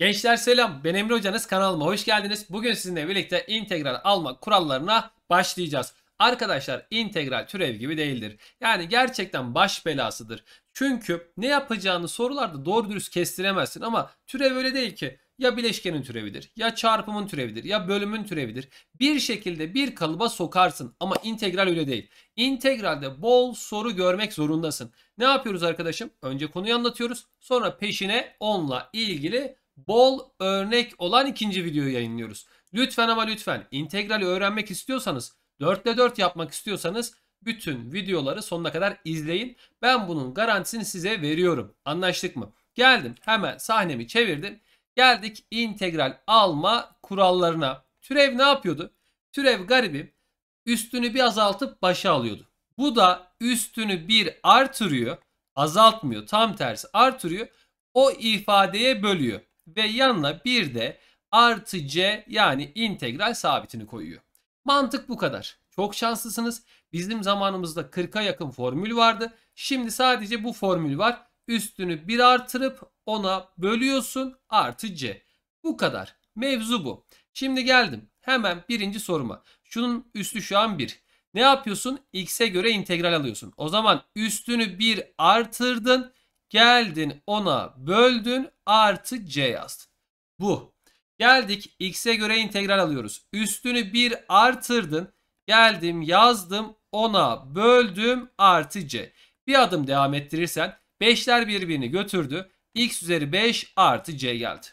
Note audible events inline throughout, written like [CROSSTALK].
Gençler selam. Ben Emre Hocanız. Kanalıma hoş geldiniz. Bugün sizinle birlikte integral alma kurallarına başlayacağız. Arkadaşlar integral türev gibi değildir. Yani gerçekten baş belasıdır. Çünkü ne yapacağını sorularda doğru dürüst kestiremezsin ama türev öyle değil ki. Ya bileşkenin türevidir, ya çarpımın türevidir, ya bölümün türevidir. Bir şekilde bir kalıba sokarsın ama integral öyle değil. İntegralde bol soru görmek zorundasın. Ne yapıyoruz arkadaşım? Önce konuyu anlatıyoruz. Sonra peşine onunla ilgili bol örnek olan ikinci videoyu yayınlıyoruz. Lütfen ama lütfen integrali öğrenmek istiyorsanız 4'te 4 yapmak istiyorsanız bütün videoları sonuna kadar izleyin. Ben bunun garantisini size veriyorum. Anlaştık mı? Geldim hemen sahnemi çevirdim. Geldik integral alma kurallarına. Türev ne yapıyordu? Türev garibim üstünü bir azaltıp başa alıyordu. Bu da üstünü bir artırıyor. Azaltmıyor. Tam tersi artırıyor. O ifadeye bölüyor ve yanına bir de artı c yani integral sabitini koyuyor. Mantık bu kadar. Çok şanslısınız. Bizim zamanımızda 40'a yakın formül vardı. Şimdi sadece bu formül var. Üstünü bir artırıp ona bölüyorsun artı c. Bu kadar. Mevzu bu. Şimdi geldim. Hemen birinci soruma. Şunun üstü şu an 1. Ne yapıyorsun? X'e göre integral alıyorsun. O zaman üstünü 1 artırdın. Geldin ona böldün artı c yazdın. Bu. Geldik x'e göre integral alıyoruz. Üstünü 1 artırdın. Geldim yazdım ona böldüm artı c. Bir adım devam ettirirsen 5'ler birbirini götürdü. x üzeri 5 artı c geldi.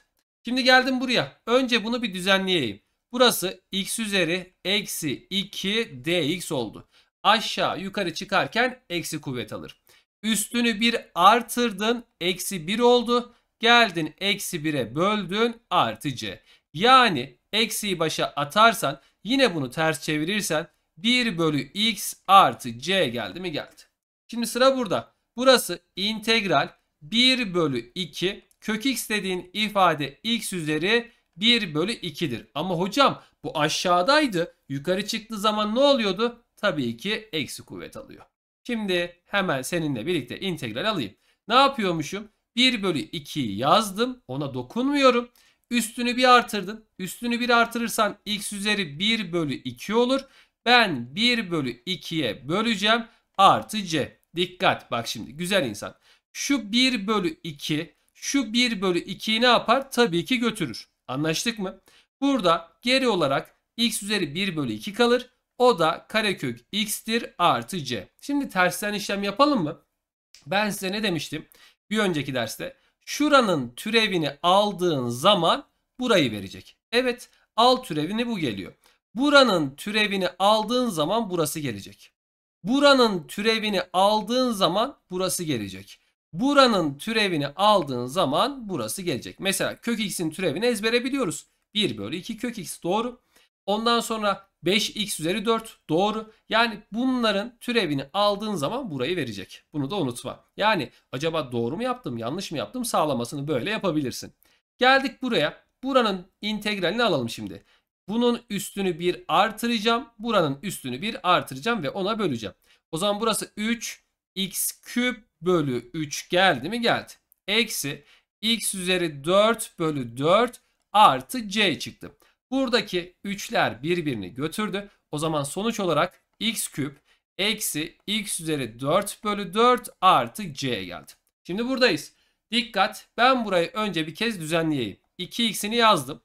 Şimdi geldim buraya. Önce bunu bir düzenleyeyim. Burası x üzeri eksi 2 dx oldu. Aşağı yukarı çıkarken eksi kuvvet alır. Üstünü 1 artırdın. Eksi 1 oldu. Geldin eksi 1'e böldün. Artı c. Yani eksiyi başa atarsan yine bunu ters çevirirsen 1 bölü x artı c geldi mi geldi. Şimdi sıra burada. Burası integral 1 bölü 2 kök x dediğin ifade x üzeri 1 bölü 2'dir. Ama hocam bu aşağıdaydı. Yukarı çıktığı zaman ne oluyordu? Tabii ki eksi kuvvet alıyor. Şimdi hemen seninle birlikte integral alayım. Ne yapıyormuşum? 1 bölü 2 yazdım. Ona dokunmuyorum. Üstünü bir artırdın. Üstünü bir artırırsan x üzeri 1 bölü 2 olur. Ben 1 bölü 2'ye böleceğim. Artı c. Dikkat bak şimdi güzel insan. Şu 1 bölü 2 şu 1 bölü 2'yi ne yapar? Tabii ki götürür. Anlaştık mı? Burada geri olarak x üzeri 1 bölü 2 kalır. O da karekök x'tir artı c. Şimdi tersten işlem yapalım mı? Ben size ne demiştim? Bir önceki derste şuranın türevini aldığın zaman burayı verecek. Evet al türevini bu geliyor. Buranın türevini aldığın zaman burası gelecek. Buranın türevini aldığın zaman burası gelecek. Buranın türevini aldığın zaman burası gelecek. Mesela kök x'in türevini ezbere biliyoruz. 1 bölü 2 kök x doğru. Ondan sonra 5x üzeri 4 doğru. Yani bunların türevini aldığın zaman burayı verecek. Bunu da unutma. Yani acaba doğru mu yaptım yanlış mı yaptım sağlamasını böyle yapabilirsin. Geldik buraya. Buranın integralini alalım şimdi. Bunun üstünü 1 artıracağım. Buranın üstünü 1 artıracağım ve ona böleceğim. O zaman burası 3 x küp bölü 3 geldi mi geldi. Eksi x üzeri 4 bölü 4 artı c çıktı. Buradaki üçler birbirini götürdü. O zaman sonuç olarak x küp eksi x üzeri 4 bölü 4 artı c'ye geldi. Şimdi buradayız. Dikkat ben burayı önce bir kez düzenleyeyim. 2x'ini yazdım.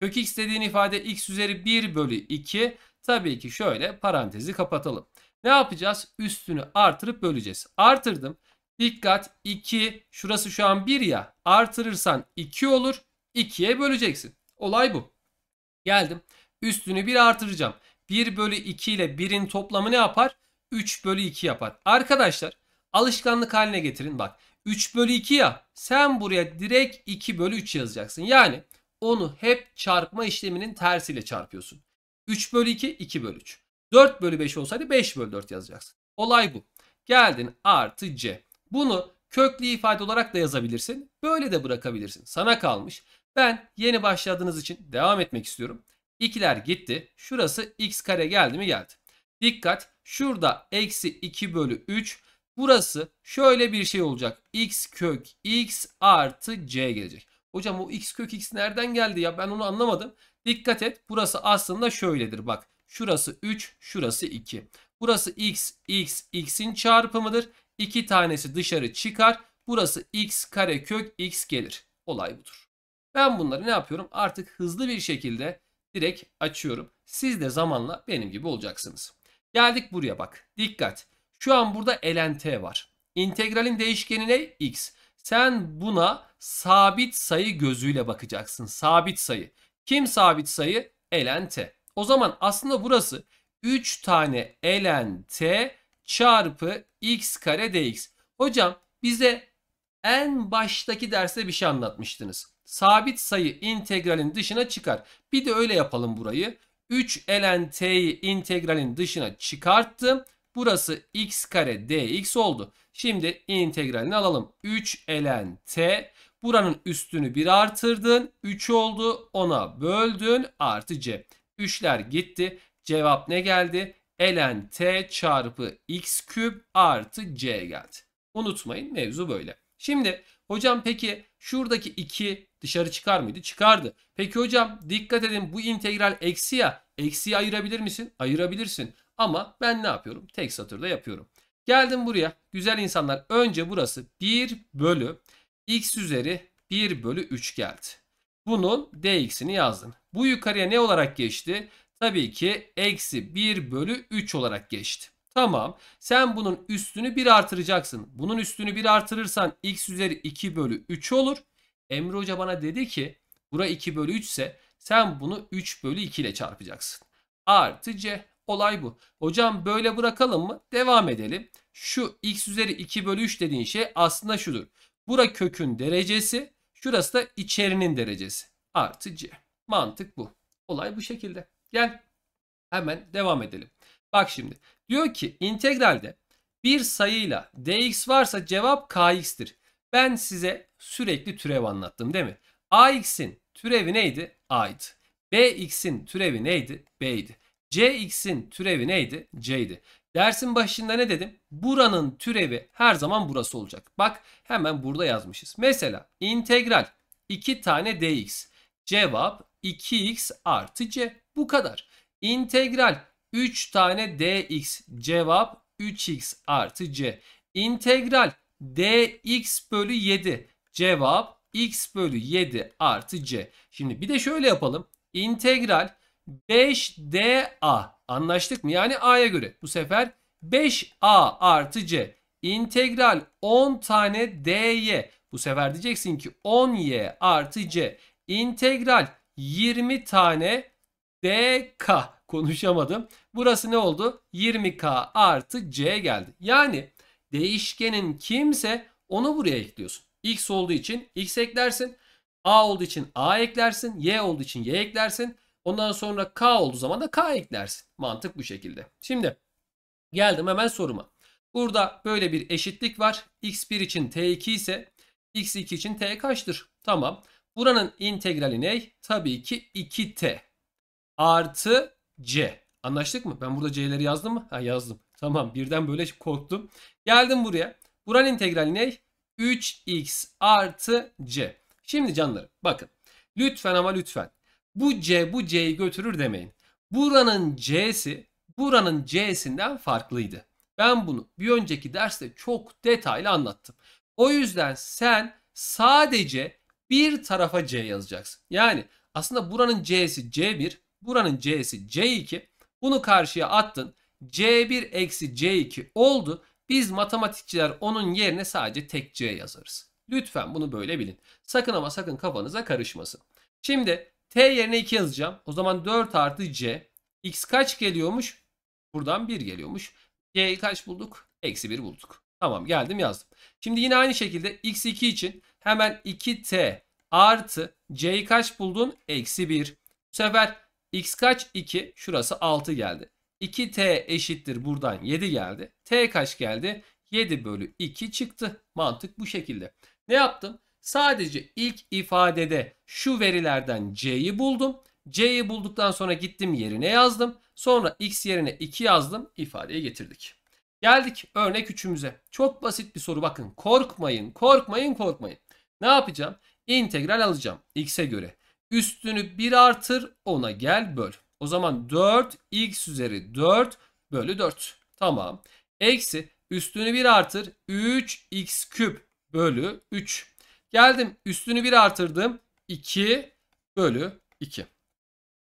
Kök x dediğin ifade x üzeri 1 bölü 2. Tabii ki şöyle parantezi kapatalım. Ne yapacağız? Üstünü artırıp böleceğiz. Artırdım. Dikkat 2 şurası şu an 1 ya artırırsan 2 olur 2'ye böleceksin. Olay bu. Geldim. Üstünü 1 artıracağım. 1 bölü 2 ile 1'in toplamı ne yapar? 3 bölü 2 yapar. Arkadaşlar alışkanlık haline getirin bak. 3 bölü 2 ya sen buraya direkt 2 bölü 3 yazacaksın. Yani onu hep çarpma işleminin tersiyle çarpıyorsun. 3 bölü 2 2 bölü 3. 4 bölü 5 olsaydı 5 bölü 4 yazacaksın. Olay bu. Geldin artı c. Bunu köklü ifade olarak da yazabilirsin. Böyle de bırakabilirsin. Sana kalmış. Ben yeni başladığınız için devam etmek istiyorum. İkiler gitti. Şurası x kare geldi mi geldi. Dikkat şurada eksi 2 bölü 3. Burası şöyle bir şey olacak. x kök x artı c gelecek. Hocam o x kök x nereden geldi ya ben onu anlamadım. Dikkat et burası aslında şöyledir bak. Şurası 3 şurası 2. Burası x x x'in çarpımıdır. 2 tanesi dışarı çıkar. Burası x kare kök x gelir. Olay budur. Ben bunları ne yapıyorum? Artık hızlı bir şekilde direkt açıyorum. Siz de zamanla benim gibi olacaksınız. Geldik buraya bak. Dikkat. Şu an burada ln t var. İntegralin değişkeni ne? x. Sen buna sabit sayı gözüyle bakacaksın. Sabit sayı. Kim sabit sayı? ln t. O zaman aslında burası 3 tane ln t çarpı x kare dx. Hocam bize en baştaki derste bir şey anlatmıştınız sabit sayı integralin dışına çıkar. Bir de öyle yapalım burayı. 3 ln t'yi integralin dışına çıkarttım. Burası x kare dx oldu. Şimdi integralini alalım. 3 ln t. Buranın üstünü 1 artırdın. 3 oldu. 10'a böldün. Artı c. 3'ler gitti. Cevap ne geldi? ln t çarpı x küp artı c geldi. Unutmayın mevzu böyle. Şimdi hocam peki şuradaki 2 dışarı çıkar mıydı? Çıkardı. Peki hocam dikkat edin bu integral eksi ya. Eksiyi ayırabilir misin? Ayırabilirsin. Ama ben ne yapıyorum? Tek satırda yapıyorum. Geldim buraya. Güzel insanlar önce burası 1 bölü x üzeri 1 bölü 3 geldi. Bunun dx'ini yazdın. Bu yukarıya ne olarak geçti? Tabii ki eksi 1 bölü 3 olarak geçti. Tamam. Sen bunun üstünü 1 artıracaksın. Bunun üstünü 1 artırırsan x üzeri 2 bölü 3 olur. Emre Hoca bana dedi ki bura 2 bölü 3 ise sen bunu 3 bölü 2 ile çarpacaksın. Artı C. Olay bu. Hocam böyle bırakalım mı? Devam edelim. Şu x üzeri 2 bölü 3 dediğin şey aslında şudur. Bura kökün derecesi. Şurası da içerinin derecesi. Artı C. Mantık bu. Olay bu şekilde. Gel hemen devam edelim. Bak şimdi diyor ki integralde bir sayıyla dx varsa cevap kx'tir. Ben size sürekli türev anlattım değil mi? AX'in türevi neydi? A'ydı. BX'in türevi neydi? B'ydi. CX'in türevi neydi? C'ydi. Dersin başında ne dedim? Buranın türevi her zaman burası olacak. Bak hemen burada yazmışız. Mesela integral 2 tane dx. Cevap 2x artı c. Bu kadar. İntegral 3 tane dx. Cevap 3x artı c. İntegral dx bölü 7. Cevap x bölü 7 artı c. Şimdi bir de şöyle yapalım. İntegral 5dA. Anlaştık mı? Yani a'ya göre. Bu sefer 5a artı c. İntegral 10 tane dy. Bu sefer diyeceksin ki 10y artı c. İntegral 20 tane dk. Konuşamadım. Burası ne oldu? 20k artı c geldi. Yani değişkenin kimse onu buraya ekliyorsun. X olduğu için X eklersin. A olduğu için A eklersin. Y olduğu için Y eklersin. Ondan sonra K olduğu zaman da K eklersin. Mantık bu şekilde. Şimdi geldim hemen soruma. Burada böyle bir eşitlik var. X1 için T2 ise X2 için T kaçtır? Tamam. Buranın integrali ne? Tabii ki 2T artı C. Anlaştık mı? Ben burada C'leri yazdım mı? Ha yazdım. Tamam birden böyle korktum. Geldim buraya. Buranın integrali ne? 3x artı c. Şimdi canlarım bakın. Lütfen ama lütfen. Bu c bu c'yi götürür demeyin. Buranın c'si buranın c'sinden farklıydı. Ben bunu bir önceki derste çok detaylı anlattım. O yüzden sen sadece bir tarafa c yazacaksın. Yani aslında buranın c'si c1, buranın c'si c2. Bunu karşıya attın. c1 eksi c2 oldu biz matematikçiler onun yerine sadece tek C yazarız. Lütfen bunu böyle bilin. Sakın ama sakın kafanıza karışmasın. Şimdi T yerine 2 yazacağım. O zaman 4 artı C. X kaç geliyormuş? Buradan 1 geliyormuş. C'yi kaç bulduk? Eksi 1 bulduk. Tamam geldim yazdım. Şimdi yine aynı şekilde X2 için hemen 2T artı C'yi kaç buldun? Eksi 1. Bu sefer X kaç? 2. Şurası 6 geldi. 2t eşittir buradan 7 geldi. t kaç geldi? 7 bölü 2 çıktı. Mantık bu şekilde. Ne yaptım? Sadece ilk ifadede şu verilerden c'yi buldum. c'yi bulduktan sonra gittim yerine yazdım. Sonra x yerine 2 yazdım. İfadeyi getirdik. Geldik örnek 3'ümüze. Çok basit bir soru bakın. Korkmayın, korkmayın, korkmayın. Ne yapacağım? İntegral alacağım x'e göre. Üstünü 1 artır, ona gel böl. O zaman 4 x üzeri 4 bölü 4. Tamam. Eksi üstünü 1 artır 3 x küp bölü 3. Geldim üstünü 1 artırdım 2 bölü 2.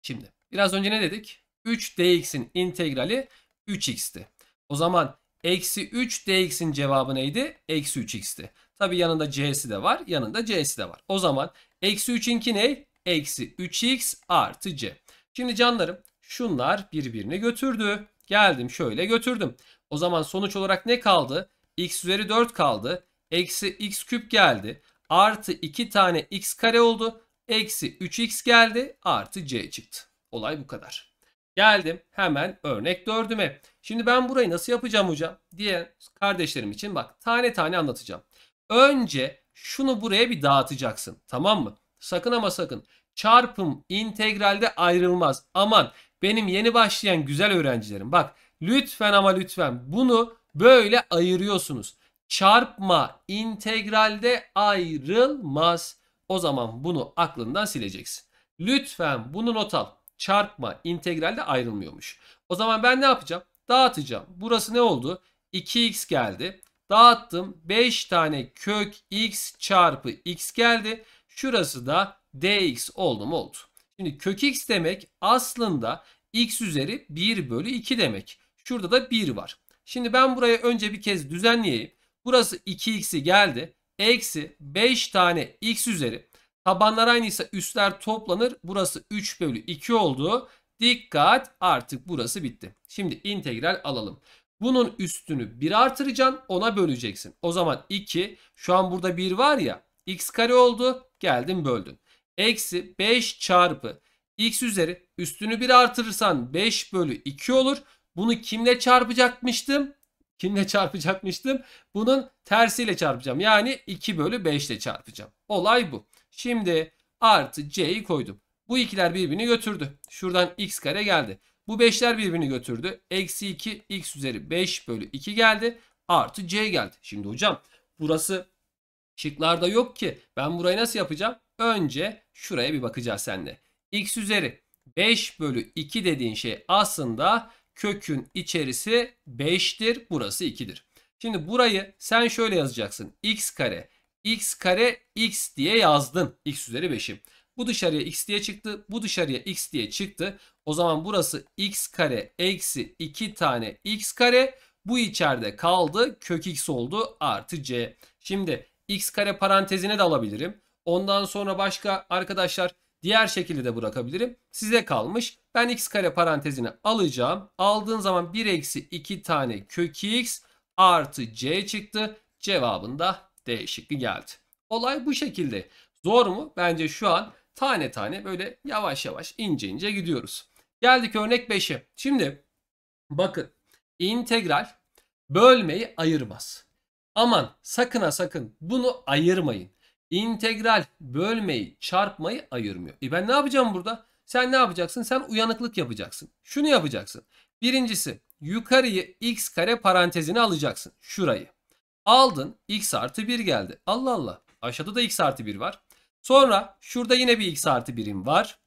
Şimdi biraz önce ne dedik? 3 dx'in integrali 3x'ti. O zaman eksi 3 dx'in cevabı neydi? Eksi 3x'ti. Tabi yanında c'si de var yanında c'si de var. O zaman eksi 3'inki ne? Eksi 3x artı c. Şimdi canlarım şunlar birbirini götürdü. Geldim şöyle götürdüm. O zaman sonuç olarak ne kaldı? x üzeri 4 kaldı. Eksi x küp geldi. Artı 2 tane x kare oldu. Eksi 3x geldi. Artı c çıktı. Olay bu kadar. Geldim hemen örnek 4'üme. Şimdi ben burayı nasıl yapacağım hocam diye kardeşlerim için bak tane tane anlatacağım. Önce şunu buraya bir dağıtacaksın tamam mı? Sakın ama sakın çarpım integralde ayrılmaz. Aman benim yeni başlayan güzel öğrencilerim bak lütfen ama lütfen bunu böyle ayırıyorsunuz. Çarpma integralde ayrılmaz. O zaman bunu aklından sileceksin. Lütfen bunu not al. Çarpma integralde ayrılmıyormuş. O zaman ben ne yapacağım? Dağıtacağım. Burası ne oldu? 2x geldi. Dağıttım. 5 tane kök x çarpı x geldi. Şurası da dx oldu mu oldu. Şimdi kök x demek aslında x üzeri 1 bölü 2 demek. Şurada da 1 var. Şimdi ben buraya önce bir kez düzenleyeyim. Burası 2x'i geldi. Eksi 5 tane x üzeri. Tabanlar aynıysa üstler toplanır. Burası 3 bölü 2 oldu. Dikkat artık burası bitti. Şimdi integral alalım. Bunun üstünü 1 artıracaksın ona böleceksin. O zaman 2 şu an burada 1 var ya x kare oldu geldim böldün eksi 5 çarpı x üzeri üstünü 1 artırırsan 5 bölü 2 olur. Bunu kimle çarpacakmıştım? Kimle [LAUGHS] çarpacakmıştım? Bunun tersiyle çarpacağım. Yani 2 bölü 5 ile çarpacağım. Olay bu. Şimdi artı c'yi koydum. Bu ikiler birbirini götürdü. Şuradan x kare geldi. Bu 5'ler birbirini götürdü. Eksi 2 x üzeri 5 bölü 2 geldi. Artı c geldi. Şimdi hocam burası şıklarda yok ki. Ben burayı nasıl yapacağım? Önce şuraya bir bakacağız seninle. X üzeri 5 bölü 2 dediğin şey aslında kökün içerisi 5'tir. Burası 2'dir. Şimdi burayı sen şöyle yazacaksın. X kare x kare x diye yazdın, x üzeri 5'i. Bu dışarıya x diye çıktı. Bu dışarıya x diye çıktı. O zaman burası x kare eksi 2 tane x kare. Bu içeride kaldı. Kök x oldu artı c. Şimdi x kare parantezine de alabilirim. Ondan sonra başka arkadaşlar diğer şekilde de bırakabilirim. Size kalmış. Ben x kare parantezini alacağım. Aldığın zaman 1 eksi 2 tane kök x artı c çıktı. Cevabında D şıkkı geldi. Olay bu şekilde. Zor mu? Bence şu an tane tane böyle yavaş yavaş ince ince gidiyoruz. Geldik örnek 5'e. Şimdi bakın integral bölmeyi ayırmaz. Aman sakına sakın bunu ayırmayın. Integral bölmeyi, çarpmayı ayırmıyor. E ben ne yapacağım burada? Sen ne yapacaksın? Sen uyanıklık yapacaksın. Şunu yapacaksın. Birincisi yukarıyı x kare parantezine alacaksın. Şurayı. Aldın x artı 1 geldi. Allah Allah. Aşağıda da x artı 1 var. Sonra şurada yine bir x artı 1'im var.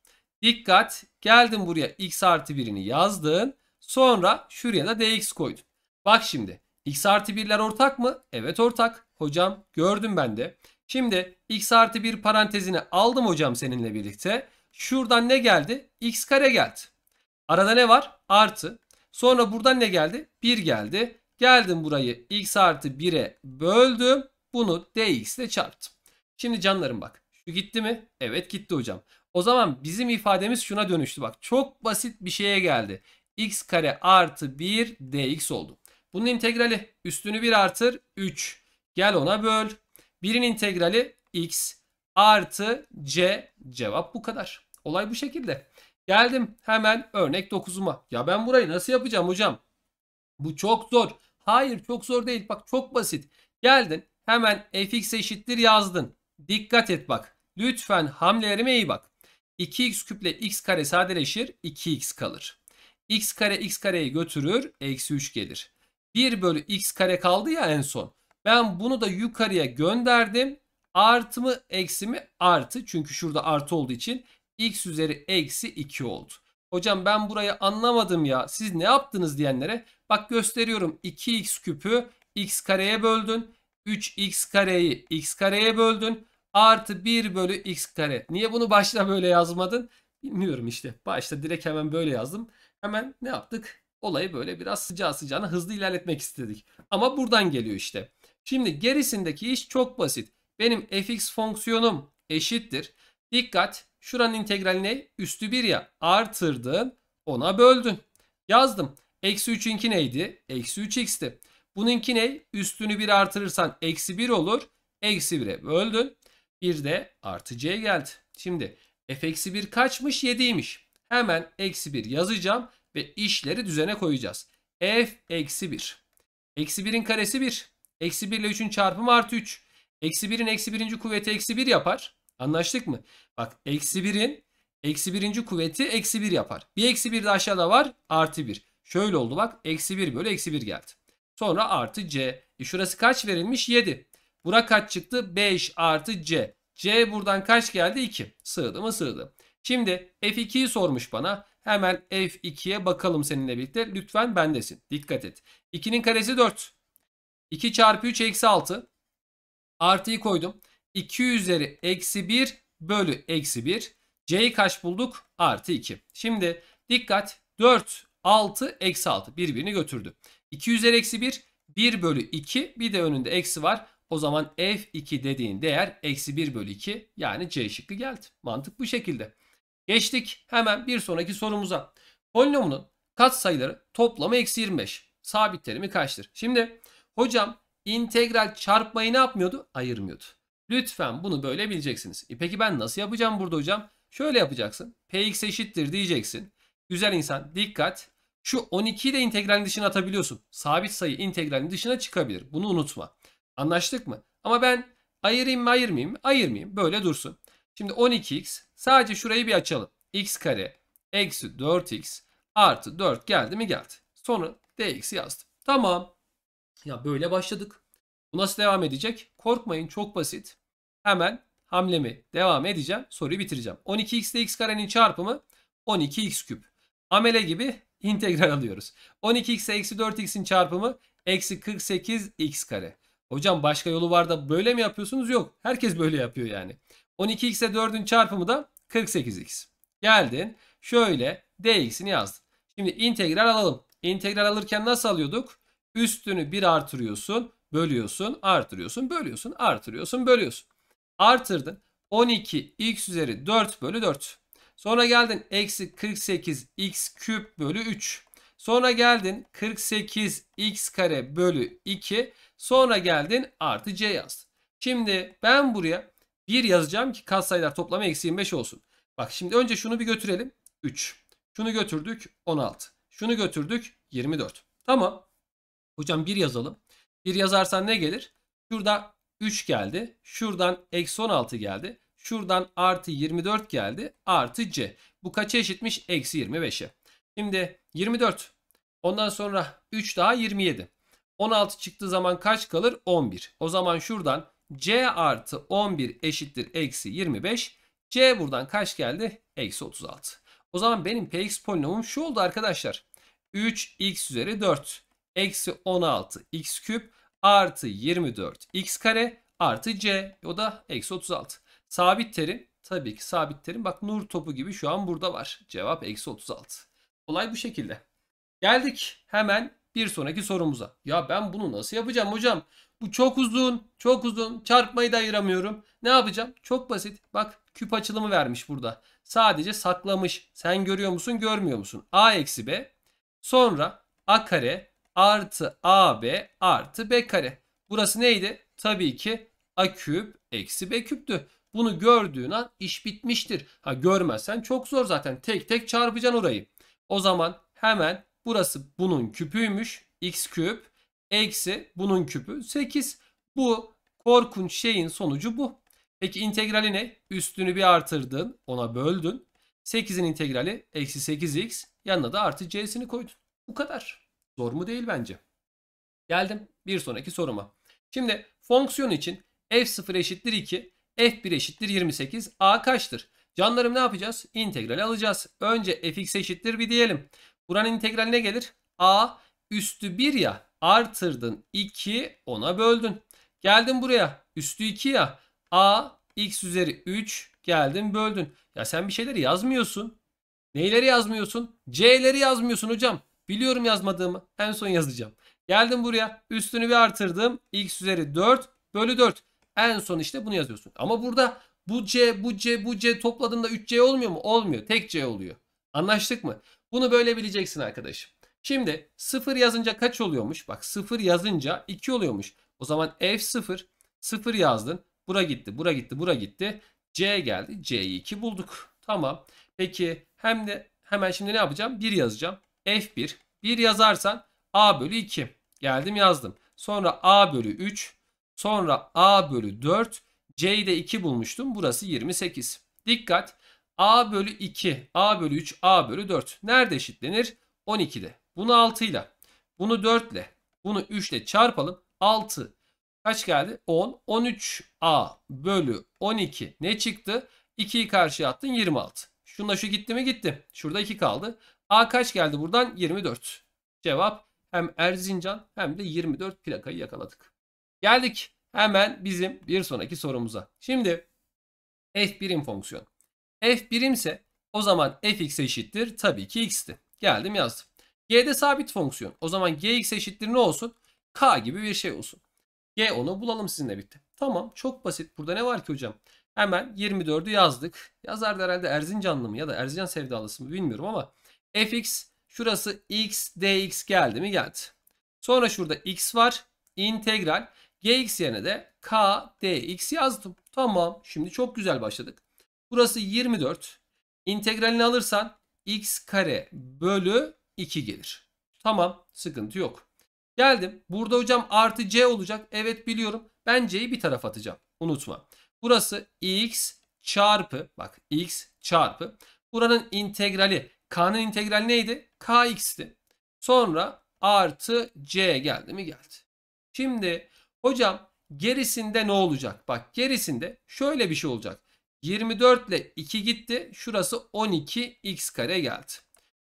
Dikkat geldin buraya x artı 1'ini yazdın. Sonra şuraya da dx koydun. Bak şimdi x artı 1'ler ortak mı? Evet ortak. Hocam gördüm ben de. Şimdi x artı 1 parantezini aldım hocam seninle birlikte. Şuradan ne geldi? x kare geldi. Arada ne var? Artı. Sonra buradan ne geldi? 1 geldi. Geldim burayı x artı 1'e böldüm. Bunu dx ile çarptım. Şimdi canlarım bak. Şu gitti mi? Evet gitti hocam. O zaman bizim ifademiz şuna dönüştü. Bak çok basit bir şeye geldi. x kare artı 1 dx oldu. Bunun integrali üstünü 1 artır 3. Gel ona böl. Birin integrali x artı c cevap bu kadar. Olay bu şekilde. Geldim hemen örnek 9'uma. Ya ben burayı nasıl yapacağım hocam? Bu çok zor. Hayır çok zor değil. Bak çok basit. Geldin hemen fx eşittir yazdın. Dikkat et bak. Lütfen hamlelerime iyi bak. 2x küple x kare sadeleşir. 2x kalır. x kare x kareyi götürür. Eksi 3 gelir. 1 bölü x kare kaldı ya en son. Ben bunu da yukarıya gönderdim. Artı mı eksi mi? Artı. Çünkü şurada artı olduğu için x üzeri eksi 2 oldu. Hocam ben burayı anlamadım ya. Siz ne yaptınız diyenlere bak gösteriyorum. 2x küpü x kareye böldün. 3x kareyi x kareye böldün. Artı 1 bölü x kare. Niye bunu başta böyle yazmadın? Bilmiyorum işte. Başta direkt hemen böyle yazdım. Hemen ne yaptık? Olayı böyle biraz sıcağı sıcağına hızlı ilerletmek istedik. Ama buradan geliyor işte. Şimdi gerisindeki iş çok basit. Benim fx fonksiyonum eşittir. Dikkat şuranın integraline üstü 1 ya artırdın ona böldün. Yazdım. Eksi 3'ünki neydi? Eksi 3x'ti. Bununki ne? Üstünü 1 artırırsan eksi 1 olur. Eksi 1'e böldün. Bir de artı c'ye geldi. Şimdi f eksi 1 kaçmış? 7'ymiş. Hemen eksi 1 yazacağım ve işleri düzene koyacağız. f eksi 1. Eksi 1'in karesi 1. Eksi 1 ile 3'ün çarpımı artı 3. Eksi 1'in eksi 1. kuvveti eksi 1 yapar. Anlaştık mı? Bak eksi 1'in eksi 1. kuvveti eksi 1 yapar. Bir eksi 1 de aşağıda var artı 1. Şöyle oldu bak eksi 1 bölü eksi 1 geldi. Sonra artı C. E şurası kaç verilmiş? 7. Bura kaç çıktı? 5 artı C. C buradan kaç geldi? 2. Sığdı mı? Sığdı. Şimdi F2'yi sormuş bana. Hemen F2'ye bakalım seninle birlikte. Lütfen bendesin. Dikkat et. 2'nin karesi 4. 2 çarpı 3 eksi 6. Artıyı koydum. 2 üzeri eksi 1 bölü eksi 1. C'yi kaç bulduk? Artı 2. Şimdi dikkat 4, 6, eksi 6 birbirini götürdü. 2 üzeri eksi 1, 1 bölü 2 bir de önünde eksi var. O zaman F2 dediğin değer eksi 1 bölü 2 yani C şıkkı geldi. Mantık bu şekilde. Geçtik hemen bir sonraki sorumuza. Polinomunun kat sayıları toplamı eksi 25. Sabit terimi kaçtır? Şimdi Hocam integral çarpmayı ne yapmıyordu? Ayırmıyordu. Lütfen bunu böyle bileceksiniz. E peki ben nasıl yapacağım burada hocam? Şöyle yapacaksın. Px eşittir diyeceksin. Güzel insan dikkat. Şu 12'yi de integralin dışına atabiliyorsun. Sabit sayı integralin dışına çıkabilir. Bunu unutma. Anlaştık mı? Ama ben ayırayım mı ayırmayayım mı? Ayırmayayım. Böyle dursun. Şimdi 12x sadece şurayı bir açalım. x kare eksi 4x artı 4 geldi mi geldi. Sonra dx yazdım. Tamam. Ya böyle başladık. Bu nasıl devam edecek? Korkmayın çok basit. Hemen hamlemi devam edeceğim. Soruyu bitireceğim. 12x ile x karenin çarpımı 12x küp. Amele gibi [LAUGHS] integral alıyoruz. 12x ile eksi 4x'in çarpımı eksi 48x kare. Hocam başka yolu var da böyle mi yapıyorsunuz? Yok. Herkes böyle yapıyor yani. 12x ile 4'ün çarpımı da 48x. Geldin. Şöyle dx'ini yazdın. Şimdi integral alalım. İntegral alırken nasıl alıyorduk? Üstünü 1 artırıyorsun, bölüyorsun, artırıyorsun, bölüyorsun, artırıyorsun, bölüyorsun. Artırdın. 12 x üzeri 4 bölü 4. Sonra geldin eksi 48 x küp bölü 3. Sonra geldin 48 x kare bölü 2. Sonra geldin artı c yaz. Şimdi ben buraya 1 yazacağım ki katsayılar toplamı eksi 25 olsun. Bak şimdi önce şunu bir götürelim. 3. Şunu götürdük 16. Şunu götürdük 24. Tamam. Hocam 1 yazalım. 1 yazarsan ne gelir? Şurada 3 geldi. Şuradan eksi 16 geldi. Şuradan artı 24 geldi. Artı C. Bu kaça eşitmiş? Eksi 25'e. Şimdi 24. Ondan sonra 3 daha 27. 16 çıktığı zaman kaç kalır? 11. O zaman şuradan C artı 11 eşittir eksi 25. C buradan kaç geldi? Eksi 36. O zaman benim Px polinomum şu oldu arkadaşlar. 3x üzeri 4 eksi 16 x küp artı 24 x kare artı c. O da eksi 36. Sabit terim tabii ki sabit terim. Bak nur topu gibi şu an burada var. Cevap eksi 36. Olay bu şekilde. Geldik hemen bir sonraki sorumuza. Ya ben bunu nasıl yapacağım hocam? Bu çok uzun, çok uzun. Çarpmayı da ayıramıyorum. Ne yapacağım? Çok basit. Bak küp açılımı vermiş burada. Sadece saklamış. Sen görüyor musun, görmüyor musun? A eksi B. Sonra A kare artı AB artı B kare. Burası neydi? Tabii ki A küp eksi B küptü. Bunu gördüğün an iş bitmiştir. Ha görmezsen çok zor zaten. Tek tek çarpacaksın orayı. O zaman hemen burası bunun küpüymüş. X küp eksi bunun küpü 8. Bu korkunç şeyin sonucu bu. Peki integrali ne? Üstünü bir artırdın. Ona böldün. 8'in integrali eksi 8x. Yanına da artı c'sini koydun. Bu kadar. Zor mu değil bence. Geldim bir sonraki soruma. Şimdi fonksiyon için f0 eşittir 2, f1 eşittir 28, a kaçtır? Canlarım ne yapacağız? İntegrali alacağız. Önce fx eşittir bir diyelim. Buranın integrali ne gelir? a üstü 1 ya artırdın 2 ona böldün. Geldim buraya üstü 2 ya a x üzeri 3 geldim böldün. Ya sen bir şeyleri yazmıyorsun. Neyleri yazmıyorsun? C'leri yazmıyorsun hocam. Biliyorum yazmadığımı. En son yazacağım. Geldim buraya. Üstünü bir artırdım. X üzeri 4 bölü 4. En son işte bunu yazıyorsun. Ama burada bu C, bu C, bu C topladığında 3C olmuyor mu? Olmuyor. Tek C oluyor. Anlaştık mı? Bunu böyle bileceksin arkadaşım. Şimdi 0 yazınca kaç oluyormuş? Bak 0 yazınca 2 oluyormuş. O zaman F0, 0 yazdın. Bura gitti, bura gitti, bura gitti. C geldi. C'yi 2 bulduk. Tamam. Peki hem de hemen şimdi ne yapacağım? 1 yazacağım. F1. 1 yazarsan A bölü 2. Geldim yazdım. Sonra A bölü 3. Sonra A bölü 4. C'yi de 2 bulmuştum. Burası 28. Dikkat. A bölü 2, A bölü 3, A bölü 4. Nerede eşitlenir? 12'de. Bunu 6 ile, bunu 4 ile, bunu 3 ile çarpalım. 6 kaç geldi? 10. 13A bölü 12 ne çıktı? 2'yi karşıya attın 26. Şunla şu gitti mi? Gitti. Şurada 2 kaldı. A kaç geldi buradan? 24. Cevap hem Erzincan hem de 24 plakayı yakaladık. Geldik hemen bizim bir sonraki sorumuza. Şimdi f birim fonksiyon. f birim ise o zaman fx eşittir tabii ki x'ti. Geldim yazdım. G'de sabit fonksiyon. O zaman gx eşittir ne olsun? K gibi bir şey olsun. G onu bulalım sizinle bitti. Tamam çok basit. Burada ne var ki hocam? Hemen 24'ü yazdık. Yazardı herhalde Erzincanlı mı ya da Erzincan sevdalısı mı bilmiyorum ama fx şurası x dx geldi mi geldi. Sonra şurada x var. İntegral gx yerine de k dx yazdım. Tamam şimdi çok güzel başladık. Burası 24. integralini alırsan x kare bölü 2 gelir. Tamam sıkıntı yok. Geldim. Burada hocam artı c olacak. Evet biliyorum. Ben c'yi bir tarafa atacağım. Unutma. Burası x çarpı bak x çarpı. Buranın integrali K'nın integrali neydi? Kx'ti. Sonra artı C geldi mi geldi. Şimdi hocam gerisinde ne olacak? Bak gerisinde şöyle bir şey olacak. 24 ile 2 gitti. Şurası 12x kare geldi.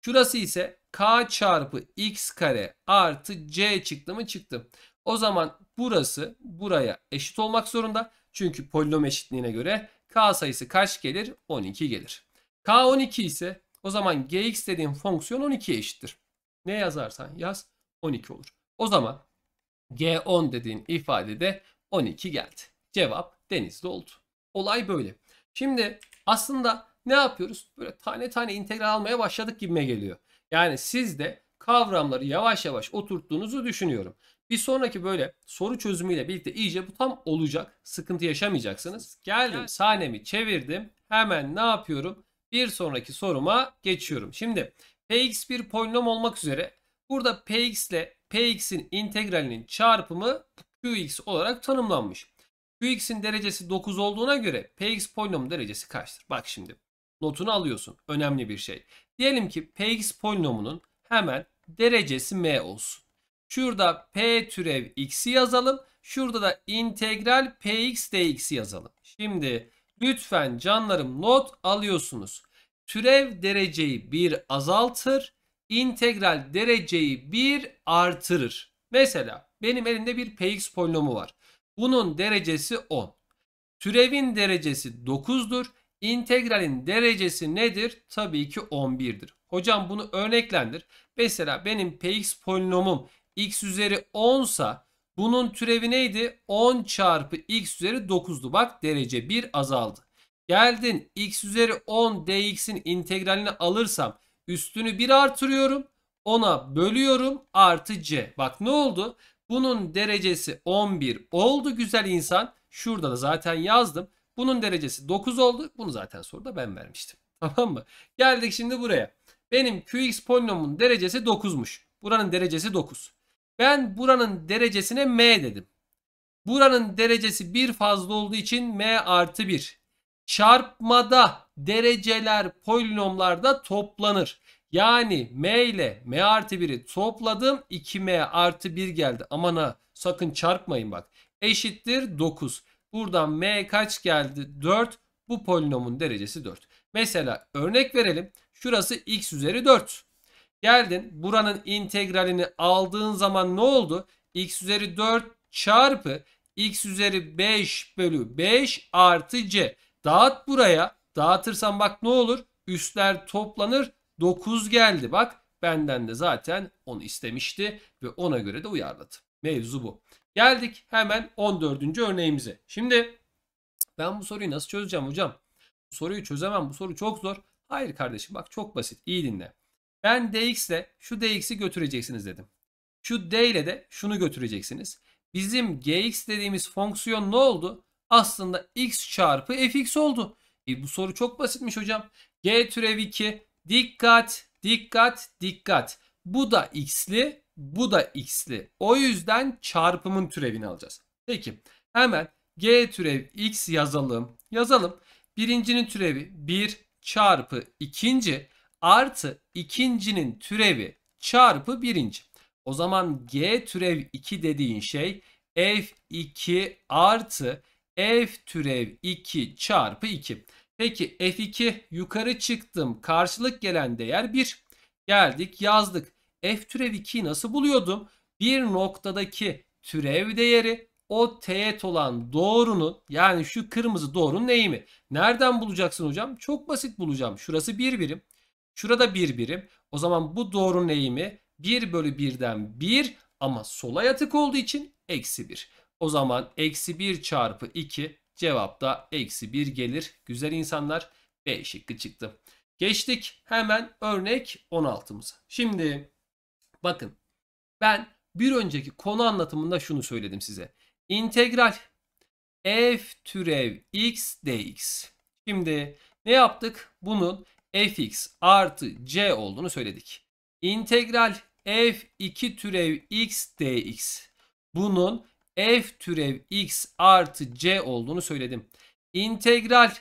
Şurası ise k çarpı x kare artı c çıktı mı çıktı. O zaman burası buraya eşit olmak zorunda. Çünkü polinom eşitliğine göre k sayısı kaç gelir? 12 gelir. k 12 ise o zaman gx dediğim fonksiyon 12'ye eşittir. Ne yazarsan yaz 12 olur. O zaman g10 dediğin ifade de 12 geldi. Cevap denizli oldu. Olay böyle. Şimdi aslında ne yapıyoruz? Böyle tane tane integral almaya başladık gibime geliyor. Yani siz de kavramları yavaş yavaş oturttuğunuzu düşünüyorum. Bir sonraki böyle soru çözümüyle birlikte iyice bu tam olacak. Sıkıntı yaşamayacaksınız. Geldim sahnemi çevirdim. Hemen ne yapıyorum? bir sonraki soruma geçiyorum. Şimdi px bir polinom olmak üzere burada px ile px'in integralinin çarpımı qx olarak tanımlanmış. qx'in derecesi 9 olduğuna göre px polinomun derecesi kaçtır? Bak şimdi notunu alıyorsun. Önemli bir şey. Diyelim ki px polinomunun hemen derecesi m olsun. Şurada p türev x'i yazalım. Şurada da integral px dx'i yazalım. Şimdi Lütfen canlarım not alıyorsunuz. Türev dereceyi 1 azaltır. integral dereceyi 1 artırır. Mesela benim elimde bir px polinomu var. Bunun derecesi 10. Türevin derecesi 9'dur. İntegralin derecesi nedir? Tabii ki 11'dir. Hocam bunu örneklendir. Mesela benim px polinomum x üzeri 10 sa bunun türevi neydi? 10 çarpı x üzeri 9'du. Bak derece 1 azaldı. Geldin x üzeri 10 dx'in integralini alırsam üstünü 1 artırıyorum. 10'a bölüyorum artı c. Bak ne oldu? Bunun derecesi 11 oldu güzel insan. Şurada da zaten yazdım. Bunun derecesi 9 oldu. Bunu zaten soruda ben vermiştim. [LAUGHS] Tamam mı? Geldik şimdi buraya. Benim qx polinomun derecesi 9'muş. Buranın derecesi 9. Ben buranın derecesine m dedim. Buranın derecesi 1 fazla olduğu için m artı 1. Çarpmada dereceler polinomlarda toplanır. Yani m ile m artı 1'i topladım. 2m artı 1 geldi. Aman ha sakın çarpmayın bak. Eşittir 9. Buradan m kaç geldi? 4. Bu polinomun derecesi 4. Mesela örnek verelim. Şurası x üzeri 4. Geldin buranın integralini aldığın zaman ne oldu? x üzeri 4 çarpı x üzeri 5 bölü 5 artı c. Dağıt buraya. Dağıtırsan bak ne olur? Üstler toplanır. 9 geldi bak. Benden de zaten onu istemişti ve ona göre de uyarladı. Mevzu bu. Geldik hemen 14. örneğimize. Şimdi ben bu soruyu nasıl çözeceğim hocam? Bu soruyu çözemem. Bu soru çok zor. Hayır kardeşim bak çok basit. İyi dinle. Ben dx ile şu dx'i götüreceksiniz dedim. Şu d ile de şunu götüreceksiniz. Bizim gx dediğimiz fonksiyon ne oldu? Aslında x çarpı fx oldu. E bu soru çok basitmiş hocam. G türev 2 dikkat dikkat dikkat. Bu da x'li bu da x'li. O yüzden çarpımın türevini alacağız. Peki hemen g türev x yazalım. Yazalım. Birincinin türevi 1 çarpı ikinci artı ikincinin türevi çarpı birinci. O zaman G türev 2 dediğin şey F2 artı F türev 2 çarpı 2. Peki F2 yukarı çıktım. Karşılık gelen değer 1. Geldik yazdık. F türev 2'yi nasıl buluyordum? Bir noktadaki türev değeri o teğet olan doğrunun yani şu kırmızı doğrunun eğimi. Nereden bulacaksın hocam? Çok basit bulacağım. Şurası bir birim. Şurada bir birim. O zaman bu doğrunun eğimi 1 bölü 1'den 1 ama sola yatık olduğu için eksi 1. O zaman eksi 1 çarpı 2 cevap da eksi 1 gelir. Güzel insanlar B şıkkı çıktı. Geçtik hemen örnek 16'mıza. Şimdi bakın ben bir önceki konu anlatımında şunu söyledim size. İntegral f türev x dx. Şimdi ne yaptık? Bunun fx artı c olduğunu söyledik. İntegral f2 türev x dx. Bunun f türev x artı c olduğunu söyledim. İntegral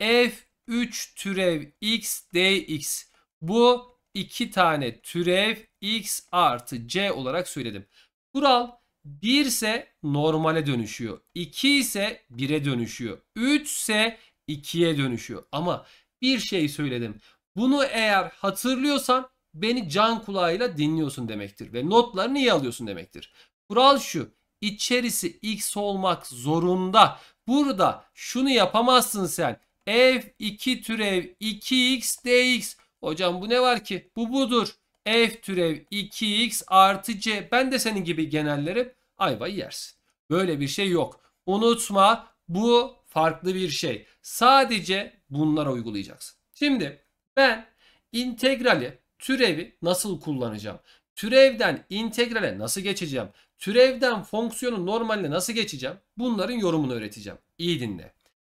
f3 türev x dx. Bu iki tane türev x artı c olarak söyledim. Kural 1 ise normale dönüşüyor. 2 ise 1'e dönüşüyor. 3 ise 2'ye dönüşüyor. Ama bir şey söyledim. Bunu eğer hatırlıyorsan beni can kulağıyla dinliyorsun demektir ve notlarını iyi alıyorsun demektir. Kural şu içerisi x olmak zorunda. Burada şunu yapamazsın sen. f2 türev 2x dx. Hocam bu ne var ki? Bu budur. f türev 2x artı c. Ben de senin gibi genellerim ayvayı yersin. Böyle bir şey yok. Unutma bu farklı bir şey. Sadece bunlara uygulayacaksın. Şimdi ben integrali, türevi nasıl kullanacağım? Türevden integrale nasıl geçeceğim? Türevden fonksiyonu normaline nasıl geçeceğim? Bunların yorumunu öğreteceğim. İyi dinle.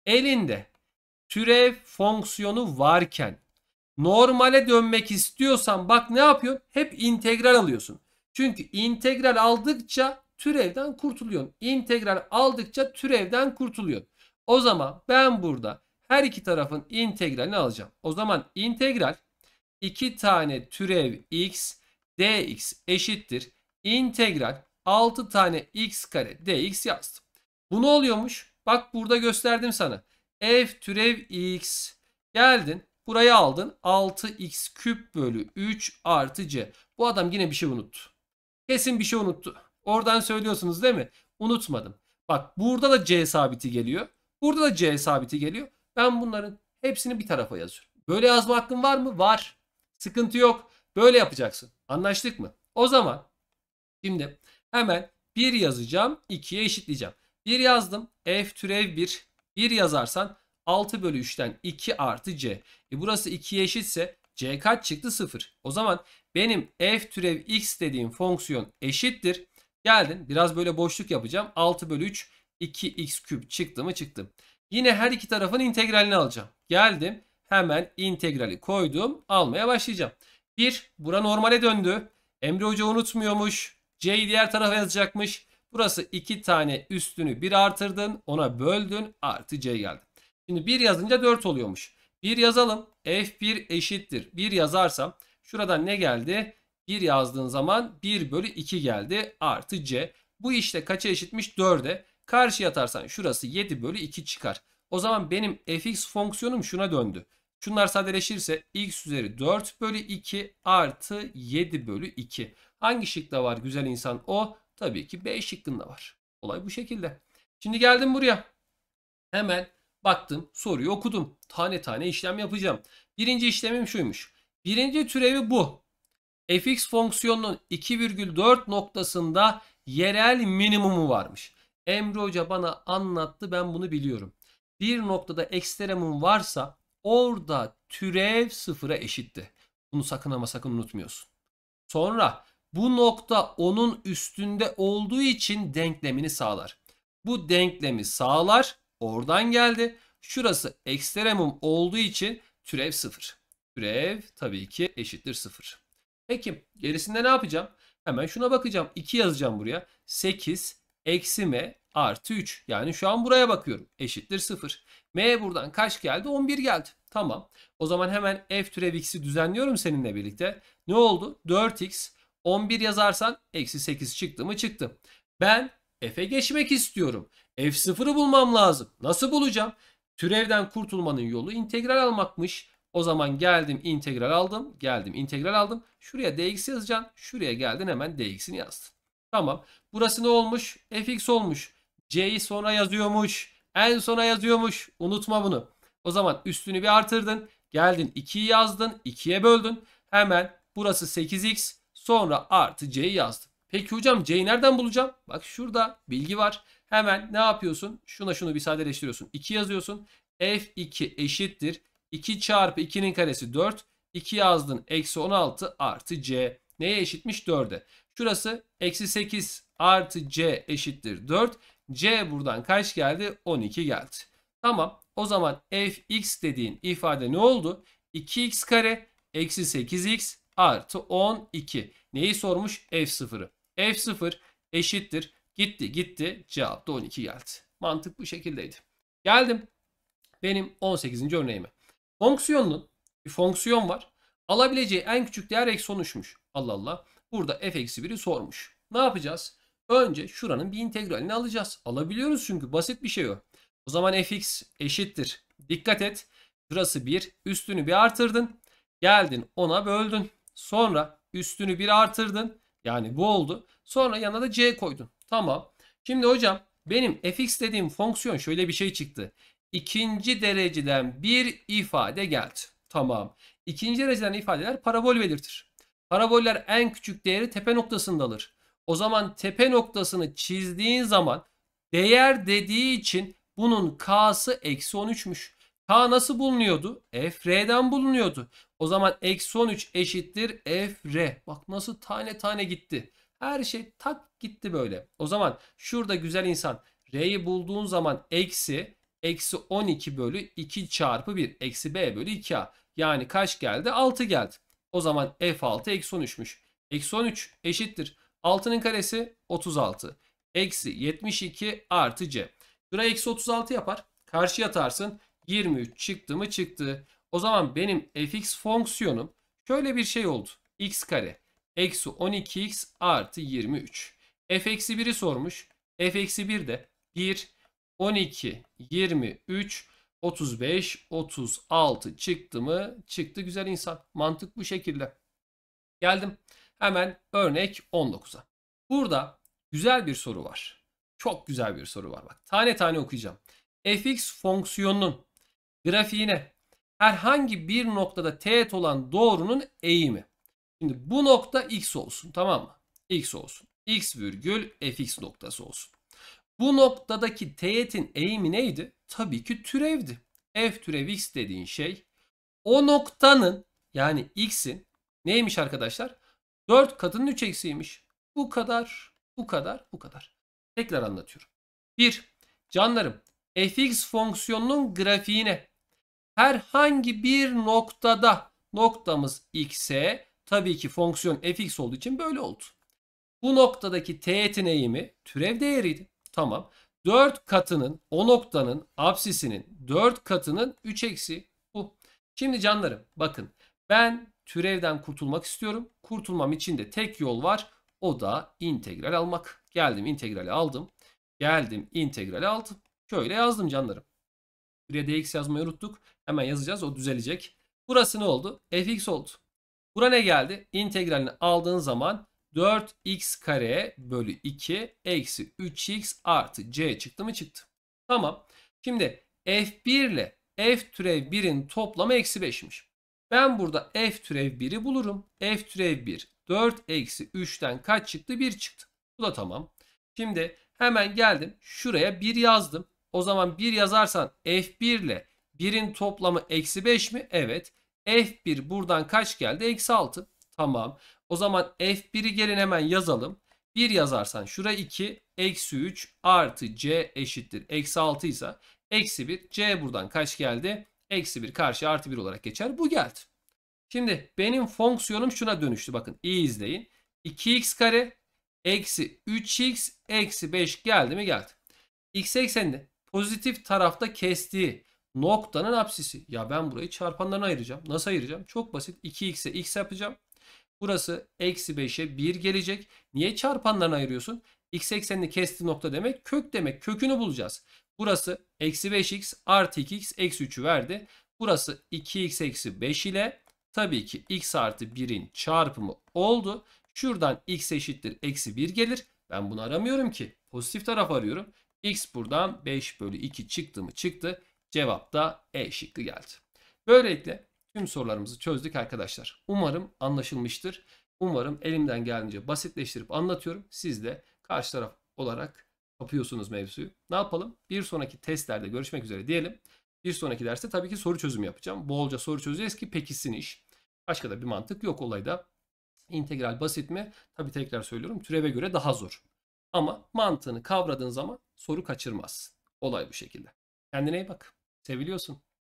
Elinde türev fonksiyonu varken normale dönmek istiyorsan bak ne yapıyorsun? Hep integral alıyorsun. Çünkü integral aldıkça türevden kurtuluyorsun. İntegral aldıkça türevden kurtuluyorsun. O zaman ben burada her iki tarafın integralini alacağım. O zaman integral 2 tane türev x dx eşittir. integral 6 tane x kare dx yazdım. Bu ne oluyormuş? Bak burada gösterdim sana. f türev x geldin burayı aldın 6x küp bölü 3 artı c. Bu adam yine bir şey unuttu. Kesin bir şey unuttu. Oradan söylüyorsunuz değil mi? Unutmadım. Bak burada da c sabiti geliyor. Burada da C sabiti geliyor. Ben bunların hepsini bir tarafa yazıyorum. Böyle yazma hakkın var mı? Var. Sıkıntı yok. Böyle yapacaksın. Anlaştık mı? O zaman şimdi hemen 1 yazacağım. 2'ye eşitleyeceğim. 1 yazdım. F türev 1. 1 yazarsan 6 bölü 3'ten 2 artı C. E burası 2'ye eşitse C kaç çıktı? 0. O zaman benim F türev X dediğim fonksiyon eşittir. Geldin biraz böyle boşluk yapacağım. 6 bölü 3 2x küp çıktı mı çıktı. Yine her iki tarafın integralini alacağım. Geldim. Hemen integrali koydum. Almaya başlayacağım. 1. Bura normale döndü. Emre Hoca unutmuyormuş. C'yi diğer tarafa yazacakmış. Burası 2 tane üstünü 1 artırdın. Ona böldün. Artı C geldi. Şimdi 1 yazınca 4 oluyormuş. 1 yazalım. F1 eşittir. 1 yazarsam şuradan ne geldi? 1 yazdığın zaman 1 bölü 2 geldi. Artı C. Bu işte kaça eşitmiş? 4'e. Karşı yatarsan şurası 7 bölü 2 çıkar. O zaman benim fx fonksiyonum şuna döndü. Şunlar sadeleşirse x üzeri 4 bölü 2 artı 7 bölü 2. Hangi şıkta var güzel insan o? Tabii ki B şıkkında var. Olay bu şekilde. Şimdi geldim buraya. Hemen baktım soruyu okudum. Tane tane işlem yapacağım. Birinci işlemim şuymuş. Birinci türevi bu. fx fonksiyonunun 2,4 noktasında yerel minimumu varmış. Emre Hoca bana anlattı ben bunu biliyorum. Bir noktada ekstremum varsa orada türev sıfıra eşitti. Bunu sakın ama sakın unutmuyorsun. Sonra bu nokta onun üstünde olduğu için denklemini sağlar. Bu denklemi sağlar. Oradan geldi. Şurası ekstremum olduğu için türev sıfır. Türev tabii ki eşittir sıfır. Peki gerisinde ne yapacağım? Hemen şuna bakacağım. 2 yazacağım buraya. 8 eksi m artı 3. Yani şu an buraya bakıyorum. Eşittir 0. m buradan kaç geldi? 11 geldi. Tamam. O zaman hemen f türev x'i düzenliyorum seninle birlikte. Ne oldu? 4x 11 yazarsan eksi 8 çıktı mı? Çıktı. Ben f'e geçmek istiyorum. f0'ı bulmam lazım. Nasıl bulacağım? Türevden kurtulmanın yolu integral almakmış. O zaman geldim integral aldım. Geldim integral aldım. Şuraya dx yazacaksın. Şuraya geldin hemen dx'ini yazdın. Tamam. Burası ne olmuş? fx olmuş. c'yi sonra yazıyormuş. En sona yazıyormuş. Unutma bunu. O zaman üstünü bir artırdın. Geldin 2'yi yazdın. 2'ye böldün. Hemen burası 8x. Sonra artı c'yi yazdın. Peki hocam c'yi nereden bulacağım? Bak şurada bilgi var. Hemen ne yapıyorsun? Şuna şunu bir sadeleştiriyorsun. 2 yazıyorsun. f2 eşittir. 2 çarpı 2'nin karesi 4. 2 yazdın. Eksi 16 artı c. Neye eşitmiş? 4'e. Şurası eksi 8 artı c eşittir 4. c buradan kaç geldi? 12 geldi. Tamam. O zaman fx dediğin ifade ne oldu? 2x kare eksi 8x artı 12. Neyi sormuş? f0'ı. f0 eşittir. Gitti gitti. Cevap da 12 geldi. Mantık bu şekildeydi. Geldim benim 18. örneğime. Fonksiyonun bir fonksiyon var. Alabileceği en küçük değer eksi 13'müş. Allah Allah. Burada f eksi 1'i sormuş. Ne yapacağız? Önce şuranın bir integralini alacağız. Alabiliyoruz çünkü basit bir şey o. O zaman fx eşittir. Dikkat et. Şurası 1. Üstünü bir artırdın. Geldin ona böldün. Sonra üstünü 1 artırdın. Yani bu oldu. Sonra yanına da c koydun. Tamam. Şimdi hocam benim fx dediğim fonksiyon şöyle bir şey çıktı. İkinci dereceden bir ifade geldi. Tamam. İkinci dereceden ifadeler parabol belirtir. Paraboller en küçük değeri tepe noktasında alır. O zaman tepe noktasını çizdiğin zaman değer dediği için bunun k'sı eksi 13'müş. K nasıl bulunuyordu? FR'den bulunuyordu. O zaman eksi 13 eşittir F FR. Bak nasıl tane tane gitti. Her şey tak gitti böyle. O zaman şurada güzel insan R'yi bulduğun zaman eksi eksi 12 bölü 2 çarpı 1 eksi B bölü 2A. Yani kaç geldi? 6 geldi. O zaman f6 eksi 13'müş. Eksi 13 eşittir. 6'nın karesi 36. Eksi 72 artı c. Şuraya eksi 36 yapar. Karşı atarsın. 23 çıktı mı çıktı. O zaman benim fx fonksiyonum şöyle bir şey oldu. x kare eksi 12x artı 23. f eksi 1'i sormuş. f eksi 1 de 1, 12, 23 35, 36 çıktı mı? Çıktı güzel insan. Mantık bu şekilde. Geldim hemen örnek 19'a. Burada güzel bir soru var. Çok güzel bir soru var. Bak tane tane okuyacağım. fx fonksiyonunun grafiğine herhangi bir noktada teğet olan doğrunun eğimi. Şimdi bu nokta x olsun tamam mı? x olsun. x virgül fx noktası olsun. Bu noktadaki teğetin eğimi neydi? tabii ki türevdi. F türev x dediğin şey o noktanın yani x'in neymiş arkadaşlar? 4 katının 3 eksiymiş. Bu kadar, bu kadar, bu kadar. Tekrar anlatıyorum. 1. Canlarım fx fonksiyonunun grafiğine herhangi bir noktada noktamız x'e tabii ki fonksiyon fx olduğu için böyle oldu. Bu noktadaki teğetin eğimi türev değeriydi. Tamam. 4 katının o noktanın absisinin 4 katının 3 eksi bu. Şimdi canlarım bakın ben türevden kurtulmak istiyorum. Kurtulmam için de tek yol var. O da integral almak. Geldim integrali aldım. Geldim integrali aldım. Şöyle yazdım canlarım. Buraya dx yazmayı unuttuk. Hemen yazacağız o düzelecek. Burası ne oldu? fx oldu. Bura ne geldi? İntegralini aldığın zaman 4x kare bölü 2 eksi 3x artı c çıktı mı çıktı. Tamam. Şimdi f1 ile f türev 1'in toplamı eksi 5'miş. Ben burada f türev 1'i bulurum. f türev 1 4 eksi 3'ten kaç çıktı? 1 çıktı. Bu da tamam. Şimdi hemen geldim. Şuraya 1 yazdım. O zaman 1 yazarsan f1 ile 1'in toplamı eksi 5 mi? Evet. F1 buradan kaç geldi? Eksi 6. Tamam. O zaman F1'i gelin hemen yazalım. 1 yazarsan şuraya 2 eksi 3 artı C eşittir. Eksi 6 ise eksi 1 C buradan kaç geldi? Eksi 1 karşı artı 1 olarak geçer. Bu geldi. Şimdi benim fonksiyonum şuna dönüştü. Bakın iyi izleyin. 2x kare eksi 3x eksi 5 geldi mi geldi. X eksenini pozitif tarafta kestiği noktanın apsisi. Ya ben burayı çarpanlarına ayıracağım. Nasıl ayıracağım? Çok basit. 2x'e x yapacağım. Burası eksi 5'e 1 gelecek. Niye çarpanlarını ayırıyorsun? X eksenini kesti nokta demek kök demek. Kökünü bulacağız. Burası eksi 5x artı 2x eksi 3'ü verdi. Burası 2x eksi 5 ile tabii ki x artı 1'in çarpımı oldu. Şuradan x eşittir eksi 1 gelir. Ben bunu aramıyorum ki. Pozitif taraf arıyorum. X buradan 5 bölü 2 çıktı mı çıktı. Cevap da E şıkkı geldi. Böylelikle tüm sorularımızı çözdük arkadaşlar. Umarım anlaşılmıştır. Umarım elimden geldiğince basitleştirip anlatıyorum. Siz de karşı taraf olarak kapıyorsunuz mevzuyu. Ne yapalım? Bir sonraki testlerde görüşmek üzere diyelim. Bir sonraki derste tabii ki soru çözümü yapacağım. Bolca soru çözeceğiz ki pekisin iş. Başka da bir mantık yok olayda. İntegral basit mi? Tabii tekrar söylüyorum. Türeve göre daha zor. Ama mantığını kavradığın zaman soru kaçırmaz. Olay bu şekilde. Kendine iyi bak. Seviliyorsun.